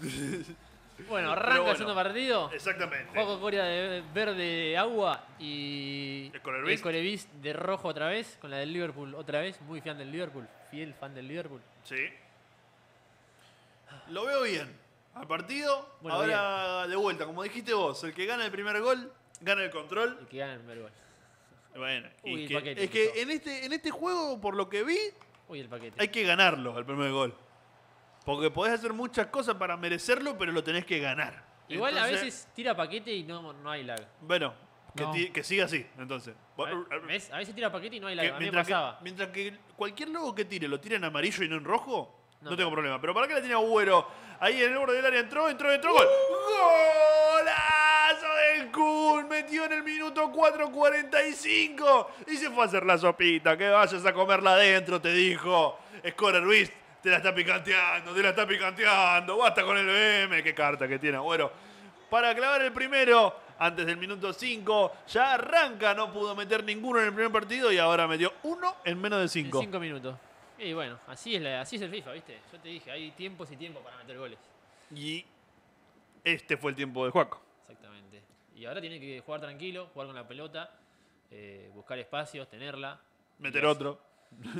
Bueno, arranca el segundo partido. Exactamente. Juego Coria de verde agua y Ecolevis de rojo otra vez, con la del Liverpool otra vez. Muy fan del Liverpool, fiel fan del Liverpool. Sí. Lo veo bien al partido. Ahora de vuelta, como dijiste vos, el que gana el primer gol, gana el control. El que gana el primer gol. Bueno, y es que en este, en este juego, por lo que vi, hay que ganarlo al primer gol. Porque podés hacer muchas cosas para merecerlo, pero lo tenés que ganar. Igual a veces tira paquete y no, no hay lag. Bueno, que, siga así, entonces. A, veces tira paquete y no hay lag. mientras, me Que, mientras que cualquier logo que tire lo tira en amarillo y no en rojo, no, tengo problema. Pero ¿para qué la tiene Agüero? Ahí en el borde del área entró, entró, entró. ¡Gol! ¡Golazo del Kun! Metió en el minuto 4.45 y se fue a hacer la sopita. Que vayas a comerla adentro, te dijo. Scorer Ruiz te la está picanteando, te la está picanteando, basta con el BM, qué carta que tiene Bueno, Para clavar el primero, antes del minuto 5, ya arranca, no pudo meter ninguno en el primer partido y ahora metió uno en menos de 5. 5 minutos. Y bueno, así es, así es el FIFA, ¿viste? Yo te dije, hay tiempos y tiempo para meter goles. Y este fue el tiempo de Juaco. Exactamente. Y ahora tiene que jugar tranquilo, jugar con la pelota, eh, buscar espacios, tenerla. Meter otro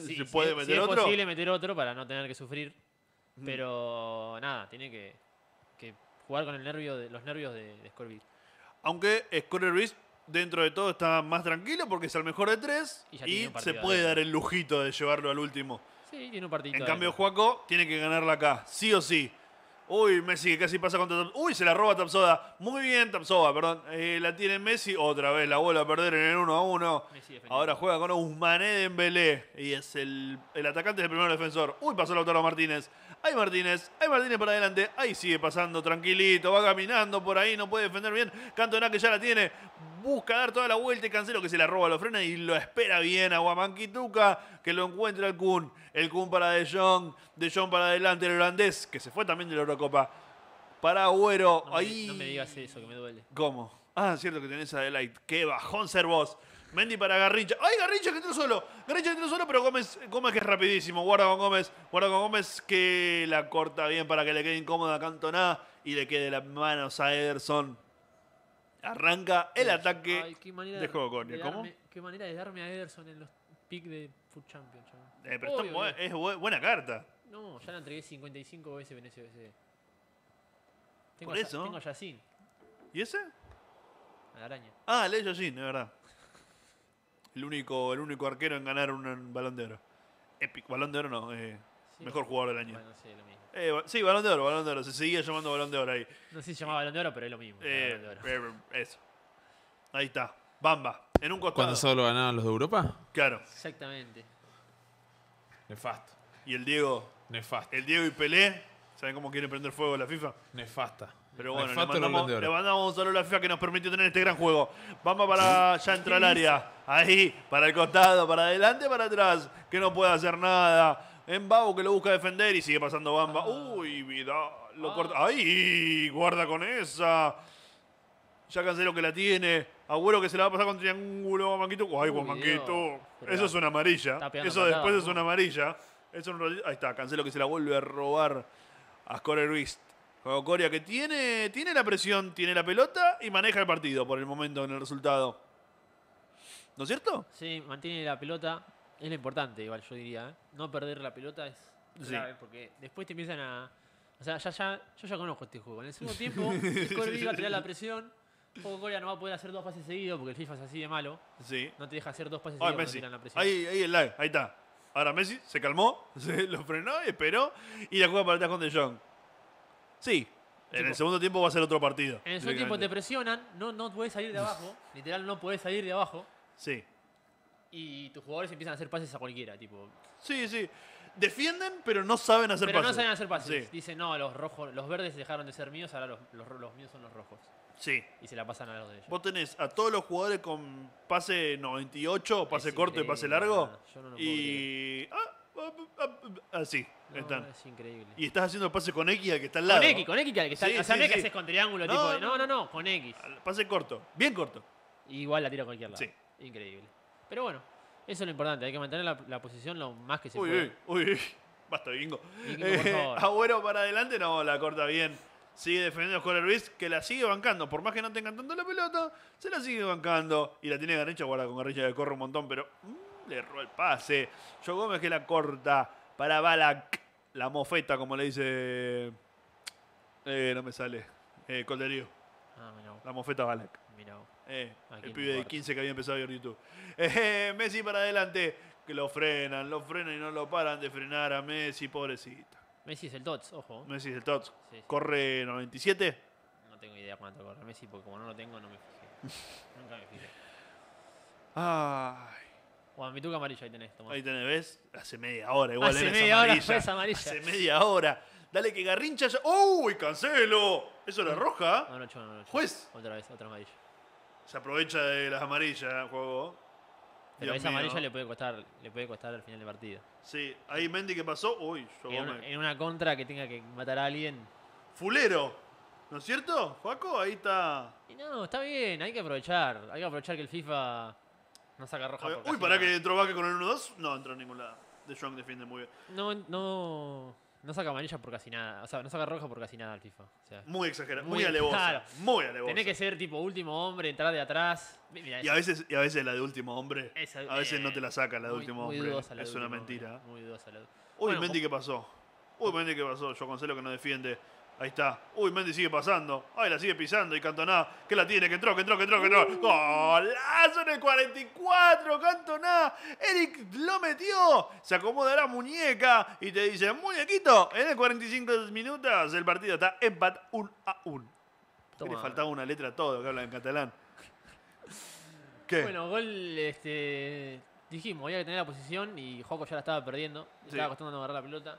si puede meter otro. Es posible meter otro para no tener que sufrir. Mm. Pero nada, tiene que, jugar con el nervio de, los nervios de, de Aunque Scorby dentro de todo está más tranquilo porque es el mejor de tres y, se puede dar el lujito de llevarlo al último. En cambio, Juaco tiene que ganarla acá, sí o sí. Uy, Messi que casi pasa contra Uy, se la roba Tapsoda. Muy bien, Tapsoba, perdón. Eh, la tiene Messi. Otra vez la vuelve a perder en el 1 a 1. Ahora juega con en Dembélé. Y es el, el atacante del primer defensor. Uy, pasó Lautaro Martínez. Ahí Martínez. Hay Martínez para adelante. Ahí sigue pasando tranquilito. Va caminando por ahí. No puede defender bien. Cantona que ya la tiene busca dar toda la vuelta y Cancelo que se la roba, lo frena y lo espera bien a Guamanquituca, que lo encuentra el Kun. El Kun para De Jong, De Jong para adelante, el holandés, que se fue también de la Eurocopa. Para Agüero, no ahí. Me, me digas eso, que me duele. ¿Cómo? Ah, cierto que tenés a Delight. Qué bajón ser vos. Mendy para Garricha ¡Ay, Garricha que entró solo! Garrincha que entró solo, pero Gómez, Gómez que es rapidísimo. Guarda con Gómez. Guarda con Gómez que la corta bien para que le quede incómoda a Cantona y le quede las manos a Ederson arranca el ataque de juego ¿Cómo? qué manera de darme a Ederson en los picks de Food Champion. Eh, pero es buena carta. No, ya la entregué 55 veces en SBC. Tengo Por eso. tengo a Yacine. ¿Y ese? A la araña. Ah, de Yacine, de verdad. El único, el único arquero en ganar un balón de oro. Epic, balón de oro no. Eh, Mejor jugador del año. sí, eh, sí, balón de oro, balón de oro. Se seguía llamando balón de oro ahí. No sé si se llamaba Balón de Oro, pero es lo mismo. Eh, eh, eso. Ahí está. Bamba. En un costado. ¿Cuándo solo ganaban los de Europa? Claro. Exactamente. Nefasto. Y el Diego, Nefasto. el Diego y Pelé, ¿saben cómo quieren prender fuego la FIFA? Nefasta. Pero bueno, le mandamos, le mandamos un saludo a la FIFA que nos permitió tener este gran juego. Bamba para ya entra al área. Ahí, para el costado, para adelante, para atrás. Que no puede hacer nada. En que lo busca defender y sigue pasando Bamba. Ah. Uy, Vidal. Lo ah. corta. Ay, Guarda con esa. Ya Cancelo que la tiene. Agüero que se la va a pasar con triángulo. manquito. ¡Ay, Guamanquito! Eso es una amarilla. Eso después es una amarilla. Eso Ahí está. Cancelo que se la vuelve a robar a Score Ruiz. Juego Coria que tiene, tiene la presión, tiene la pelota y maneja el partido por el momento en el resultado. ¿No es cierto? Sí, mantiene la pelota. Es lo importante, igual yo diría. ¿eh? No perder la pelota es clave, sí. porque después te empiezan a. O sea, ya, ya, yo ya conozco este juego. En el segundo tiempo, Corby va a tirar la presión. Poco Corea no va a poder hacer dos pases seguidos porque el FIFA es así de malo. Sí. No te deja hacer dos pases seguidos seguidos tiran la presión. Ahí, ahí el live, ahí está. Ahora Messi se calmó, se lo frenó, y esperó y la juega para atrás con De Jong. Sí, en el segundo tiempo va a ser otro partido. En el segundo tiempo te presionan, no, no puedes salir de abajo. literal, no puedes salir de abajo. Sí y tus jugadores empiezan a hacer pases a cualquiera, tipo. Sí, sí. Defienden, pero no saben hacer pases. Pero no saben hacer pases. Dicen, no, los rojos, los verdes dejaron de ser míos, ahora los, los, míos son los rojos. Sí. Y se la pasan a los de ellos. Vos tenés a todos los jugadores con pase 98, pase corto y pase largo. yo no lo puedo y. Ah, ah, ah, ah, Así están. Es increíble. Y estás haciendo pases pase con X al que está al lado. Con X, con X que está. o sea, que haces con triángulo, tipo. No, no, no, con X. Pase corto, bien corto. igual la tiro a cualquier lado. Sí. Increíble. Pero bueno, eso es lo importante, hay que mantener la, posición lo más que se uy, Uy, uy, basta bingo. Agüero eh, ah, para adelante, no, la corta bien. Sigue defendiendo Jorge Ruiz, que la sigue bancando. Por más que no tengan tanto la pelota, se la sigue bancando. Y la tiene Garrincha, guarda con Garricha que corre un montón, pero mm, le erró el pase. Yo Gómez que la corta para Balak. La mofeta, como le dice... Eh, no me sale. Eh, Colderío. Ah, La mofeta Balak. Eh, el pibe de 15 que había empezado a ver YouTube. Eh, Messi para adelante. Que lo frenan, lo frenan y no lo paran de frenar a Messi, pobrecita. Messi es el Tots, ojo. Messi es el Tots. Corre 97. No tengo idea cuánto corre Messi porque como no lo tengo no me fijé. Nunca me fijé. Ay. Bueno, mi tuca amarilla ahí tenés, Ahí tenés, ¿ves? Hace media hora igual. Hace media hora yo amarilla. Hace media hora. Dale que Garrincha ya. ¡Uy, cancelo! ¿Eso era roja? No, no, no, Juez. Otra vez, otra amarilla. Se aprovecha de las amarillas, juego. Pero esa amarilla le puede costar, le puede costar al final del partido. Sí, ahí Mendy que pasó, uy, yo en, una, en una contra que tenga que matar a alguien. Fulero, ¿no es cierto, Paco? Ahí está. no, está bien, hay que aprovechar. Hay que aprovechar que el FIFA no saca roja. uy, para que entró Vaque con el 1-2. No entró en ningún lado. De Jong defiende muy bien. No, no. No saca amarilla por casi nada. O sea, no saca roja por casi nada al FIFA. muy exagerado, muy, alevoso Claro. Muy alevoso. Tiene que ser tipo último hombre, entrar de atrás. y, a veces, y a veces la de último hombre. a veces no eh, te la saca la de último hombre. es una mentira. Muy Uy, bueno, Mendy, ¿qué pasó? Uy, Mendy, ¿qué pasó? Yo Gonzalo que no defiende. Ahí está. Uy, Mendy sigue pasando. Ahí la sigue pisando y Cantoná. ¿Qué la tiene, que entró, que entró, que entró, que entró. Uh. ¡Golazo en el 44! Cantoná. Eric lo metió. Se acomoda la muñeca y te dice, muñequito, en el 45 minutos el partido está empat 1 a 1. Le faltaba una letra a todo que habla en catalán. ¿Qué? Bueno, gol, este, dijimos, había que tener la posición y Joco ya la estaba perdiendo. Estaba Estaba costando agarrar la pelota.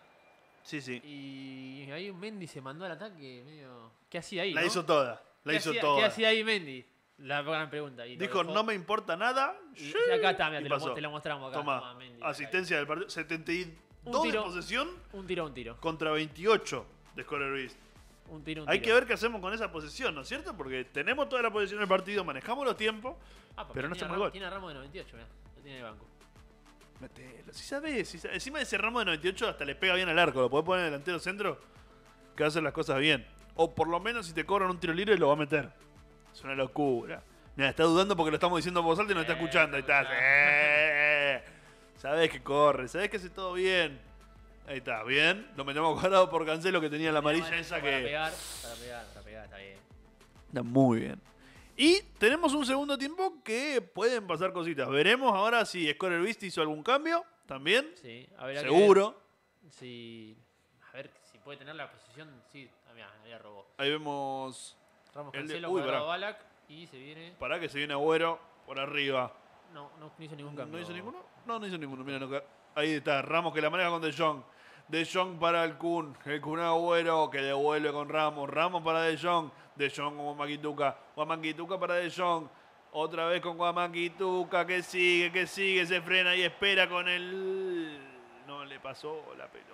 Sí, sí. Y ahí Mendy se mandó al ataque, ¿Qué hacía ahí? La hizo toda. La hizo toda. ¿Qué hacía ahí Mendy? La gran pregunta. Dijo, no me importa nada. Y, acá está, te, lo, mostramos acá. Toma, asistencia del partido. 72 de posesión. Un tiro, un tiro. Contra 28 de Scholar Ruiz. Un tiro, un Hay que ver qué hacemos con esa posesión, ¿no es cierto? Porque tenemos toda la posesión del partido, manejamos los tiempos, ah, pero no se mal. gol. Tiene a Ramos de 98, mira. Lo tiene el banco. Si sabes, encima de ese ramo de 98 hasta le pega bien al arco. Lo podés poner delantero centro que va las cosas bien. O por lo menos si te cobran un tiro libre lo va a meter. Es una locura. Mira, está dudando porque lo estamos diciendo por voz y no está eh, escuchando. Ahí está sabes que corre, sabes que hace todo bien. Ahí está, bien. Lo metemos guardado por Cancelo que tenía la amarilla esa para que. Pegar, para pegar, para pegar, está bien. Está muy bien. Y tenemos un segundo tiempo que pueden pasar cositas. Veremos ahora si Scorer Beast hizo algún cambio también. Sí, a ver Seguro. si, a ver si puede tener la posición. Sí, también Ahí vemos. Ramos Cancelo, Balak y se viene. Para que se viene Agüero por arriba. No, no, hizo ningún cambio. ¿No hizo ninguno? No, no hizo ninguno. Mira, lo ahí está. Ramos que la maneja con De Jong. De Jong para el Kun. El Kun Agüero que devuelve con Ramos. Ramos para De Jong. De Jong como Maquituca. Guamanquituca para De Jong. Otra vez con Guamanquituca. que sigue, que sigue, se frena y espera con el... No le pasó la pelota.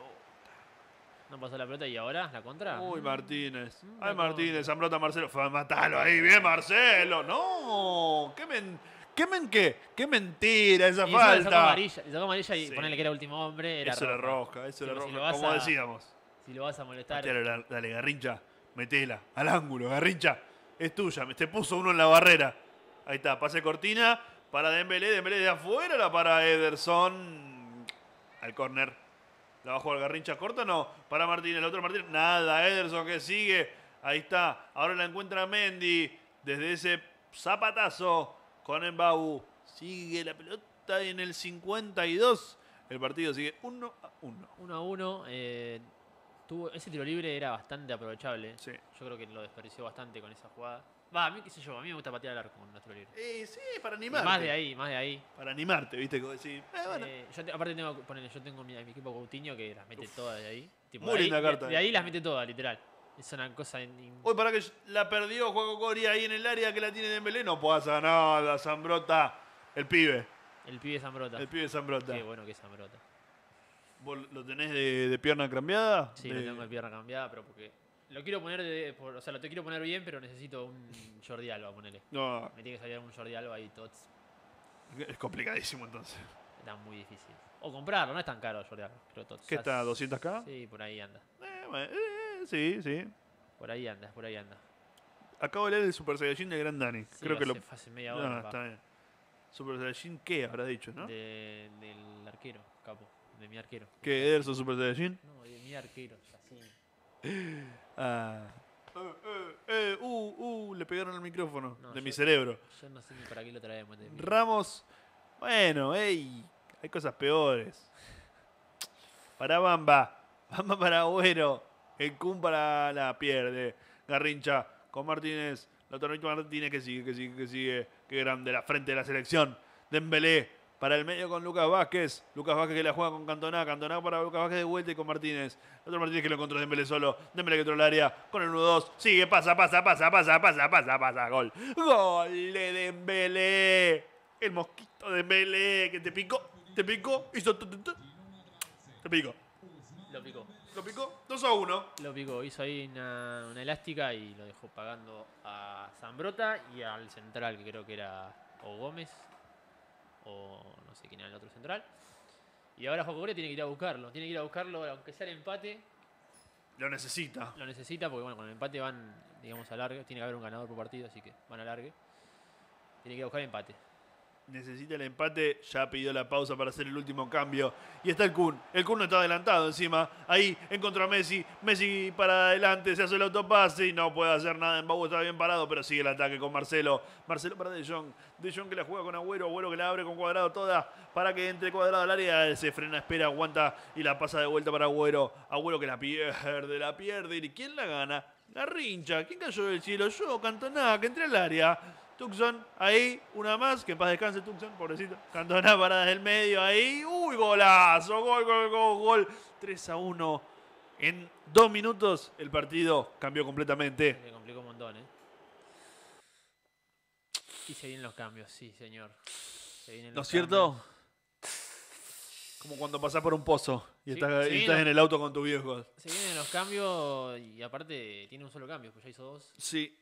No pasó la pelota y ahora la contra. Uy, mm. Martínez. Mm, Ay, Martínez, Zambrota Marcelo. matarlo ahí, bien Marcelo. No, qué men... ¿Qué, men qué? ¿Qué mentira esa falta? sacó amarilla, amarilla y ponerle que era último hombre. eso le roja, eso le roja. como decíamos. Si lo vas a molestar. Dale, dale, garrincha, metela, al ángulo, garrincha es tuya. Te puso uno en la barrera. Ahí está, pase cortina para Dembélé. Dembélé de afuera, la para Ederson. Al córner. La bajó al Garrincha corta, no. Para Martínez, el otro Martínez. Nada, Ederson que sigue. Ahí está. Ahora la encuentra Mendy. Desde ese zapatazo con Embau. Sigue la pelota en el 52. El partido sigue 1 a 1. 1 a 1 ese tiro libre era bastante aprovechable. Yo creo que lo desperdició bastante con esa jugada. Va, a mí qué sé yo, a mí me gusta patear al arco con nuestro libre. Eh, sí, para animarte. más de ahí, más de ahí. Para animarte, viste, eh, yo aparte tengo, yo tengo mi, equipo Coutinho que las mete todas de ahí. Muy de linda ahí, carta. De, ahí eh. las mete todas, literal. Es una cosa. In... Hoy para que la perdió juego Coria ahí en el área que la tiene Dembélé, no pasa nada, Zambrota, el pibe. El pibe Zambrota. El pibe Zambrota. Qué bueno que es Zambrota. ¿Vos lo tenés de, pierna cambiada? Sí, lo tengo de pierna cambiada, pero porque. Lo quiero poner de, o sea, lo te quiero poner bien, pero necesito un Jordi Alba, ponele. No. Me tiene que salir un Jordi Alba ahí tots. Es complicadísimo entonces. Está muy difícil. O comprarlo, no es tan caro Jordi Alba, creo tots. ¿Qué está? ¿200k? Sí, por ahí anda. Eh, eh, sí, sí. Por ahí anda, por ahí anda. Acabo de leer el Super Saiyajin de Gran Dani. creo que lo. Hace media hora. No, está bien. Super Saiyajin, ¿qué habrá dicho, no? del arquero, capo de mi arquero. ¿Qué? ¿Ederson Super Saiyajin? No, de mi arquero, así. Ah. Eh, eh, eh, uh, uh, le pegaron el micrófono de mi cerebro. Yo no sé ni para qué lo traemos. Ramos, bueno, ey, hay cosas peores. Para Bamba, Bamba para Bueno el Kun para la pierde. Garrincha con Martínez, la torre Martínez que sigue, que sigue, que sigue. Qué grande, la frente de la selección. Dembélé para el medio con Lucas Vázquez. Lucas Vázquez que la juega con Cantona. Cantona para Lucas Vázquez de vuelta y con Martínez. Otro Martínez que lo encontró Dembélé solo. Dembélé que entró el área con el 1-2. Sigue, pasa, pasa, pasa, pasa, pasa, pasa, pasa. Gol. Gol de Dembélé. El mosquito de Dembélé que te picó, te picó, hizo... Te picó. Lo picó. Lo picó 2 a 1. Lo picó, hizo ahí una, una, elástica y lo dejó pagando a Zambrota y al central, que creo que era o Gómez, o no sé quién era el otro central. Y ahora Joaquín tiene que ir a buscarlo, tiene que ir a buscarlo, aunque sea el empate. Lo necesita. Lo necesita porque bueno, con el empate van, digamos, a largo tiene que haber un ganador por partido, así que van a largue. Tiene que ir a buscar el empate necesita el empate, ya pidió la pausa para hacer el último cambio. Y está el Kun. El Kun no está adelantado encima. Ahí encontró a Messi. Messi para adelante, se hace el autopase y no puede hacer nada. En está bien parado, pero sigue el ataque con Marcelo. Marcelo para De Jong. De Jong que la juega con Agüero. Agüero que la abre con Cuadrado toda para que entre Cuadrado al área. Se frena, espera, aguanta y la pasa de vuelta para Agüero. Agüero que la pierde, la pierde. ¿Y quién la gana? La rincha. ¿Quién cayó del cielo? Yo, Cantoná, que entre al área. Tucson, ahí, una más, que en paz descanse Tucson, pobrecito. Cantona parada del medio, ahí. Uy, golazo, gol, gol, gol, gol. 3 a 1. En dos minutos el partido cambió completamente. Se complicó un montón, ¿eh? Y se vienen los cambios, sí, señor. Se vienen ¿No es cierto? Como cuando pasás por un pozo y, estás, en el auto con tu viejo. Se vienen los cambios y aparte tiene un solo cambio, pues ya hizo dos. Sí,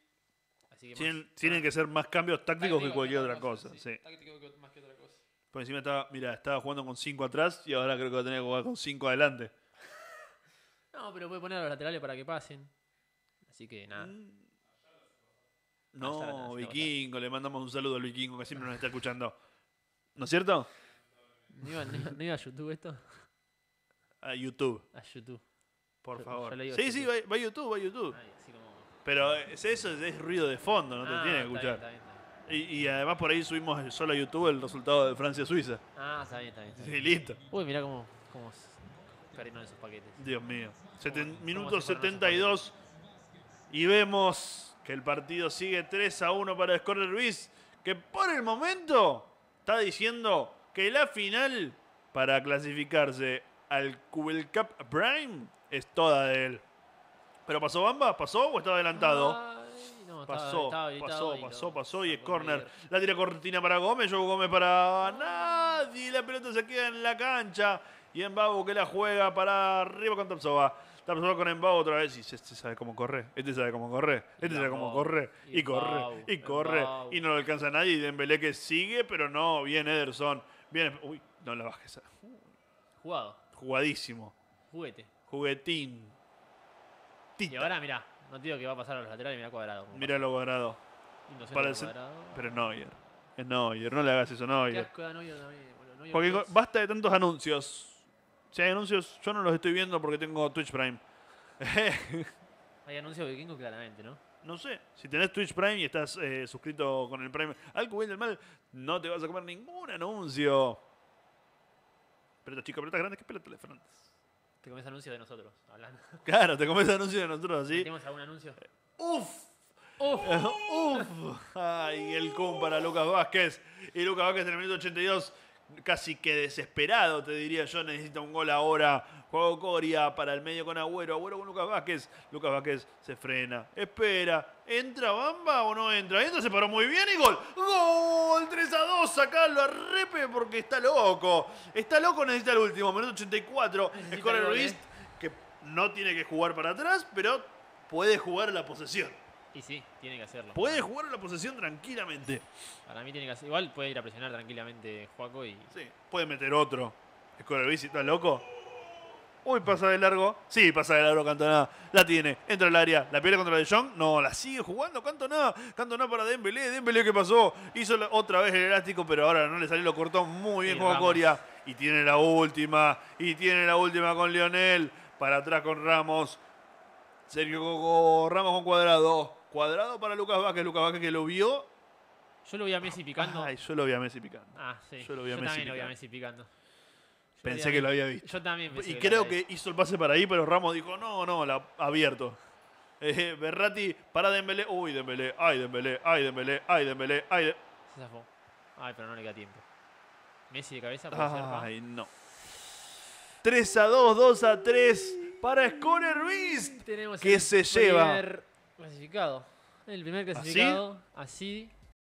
tienen, que ser más cambios tácticos que cualquier otra cosa. sí. Táctico más que otra cosa. Por encima estaba, mira, estaba jugando con 5 atrás y ahora creo que va a tener que jugar con 5 adelante. no, pero puede poner a los laterales para que pasen. Así que nada. Mm. No, Vikingo, le mandamos un saludo al Vikingo que siempre nos está escuchando. ¿No es cierto? ¿No iba, a YouTube esto? A YouTube. A YouTube. Por favor. sí, sí, va, a YouTube, va a YouTube. Pero es eso es ruido de fondo, no te ah, tiene que escuchar. Y, además por ahí subimos solo a YouTube el resultado de Francia-Suiza. Ah, está bien, está bien. Sí, listo. Uy, mirá cómo, cómo de esos paquetes. Dios mío. Minutos minuto 72 y vemos que el partido sigue 3 a 1 para Scorrer Ruiz, que por el momento está diciendo que la final para clasificarse al Cup Prime es toda de él. ¿Pero pasó Bamba? ¿Pasó o está adelantado? pasó, pasó, pasó, pasó y es corner La tira cortina para Gómez, yo Gómez para nadie. La pelota se queda en la cancha. Y Embabu que la juega para arriba con Tapsova. Tapsova con Embabu otra vez. Y este sabe cómo corre, este sabe cómo corre, este sabe cómo corre. Y, corre, y corre. Y no lo alcanza nadie. Y Dembélé que sigue, pero no. viene Ederson. Uy, no la bajes. Jugado. Jugadísimo. Juguete. Juguetín. Y ahora, mira, no te digo que va a pasar a los laterales, mira cuadrado. Mira lo cuadrado. Pero no, Es no le hagas eso, Neuer. porque basta de tantos anuncios. Si hay anuncios, yo no los estoy viendo porque tengo Twitch Prime. hay anuncios de Kingo claramente, ¿no? No sé. Si tenés Twitch Prime y estás eh, suscrito con el Prime algo del Mal, no te vas a comer ningún anuncio. Pero estas chicas, estas grandes, ¿qué pelotas de Fernández? Te comes anuncio de nosotros, hablando. Claro, te comes anuncio de nosotros, ¿sí? ¿Tenemos algún anuncio? ¡Uf! ¡Uf! ¡Uf! Ay, el cum para Lucas Vázquez. Y Lucas Vázquez en el minuto 82, casi que desesperado, te diría yo, necesita un gol ahora Juego Coria para el medio con Agüero. Agüero con Lucas Vázquez. Lucas Vázquez se frena. Espera. ¿Entra Bamba o no entra? Entra, se paró muy bien y gol. ¡Gol! 3 a 2. Sacarlo a Repe porque está loco. Está loco, necesita el último. Minuto 84. Escorre Ruiz, que no tiene que jugar para atrás, pero puede jugar la posesión. Y sí, tiene que hacerlo. Puede jugar la posesión tranquilamente. Para mí tiene que hacer. Igual puede ir a presionar tranquilamente Juaco y. Sí, puede meter otro. Escorre Luis está loco. Uy, pasa de largo. Sí, pasa de largo Cantona. La tiene. Entra al área. La pierde contra De Jong. No, la sigue jugando Cantona. Cantona para Dembélé. Dembélé, ¿qué pasó? Hizo otra vez el elástico, pero ahora no le salió. Lo cortó muy bien con Coria. Y tiene la última. Y tiene la última con Lionel. Para atrás con Ramos. Sergio Coco. Ramos con Cuadrado. Cuadrado para Lucas Vázquez. Lucas Vázquez que lo vio. Yo lo vi a Messi picando. Ay, yo lo vi a Messi picando. Ah, sí. Yo lo a, también Lo vi a Messi picando pensé que lo había visto. Yo también pensé Y creo que hizo el pase para ahí, pero Ramos dijo, no, no, la ha abierto. Eh, Berrati para Dembélé. Uy, Dembélé, ay, Dembélé, ay, Dembélé, ay, Dembélé, ay. Se zafó. Ay, pero no le queda tiempo. Messi de cabeza para Ay, no. 3 a 2, 2 a 3 para Scorer Beast. Tenemos que el primer clasificado. El primer ¿Ah, clasificado. así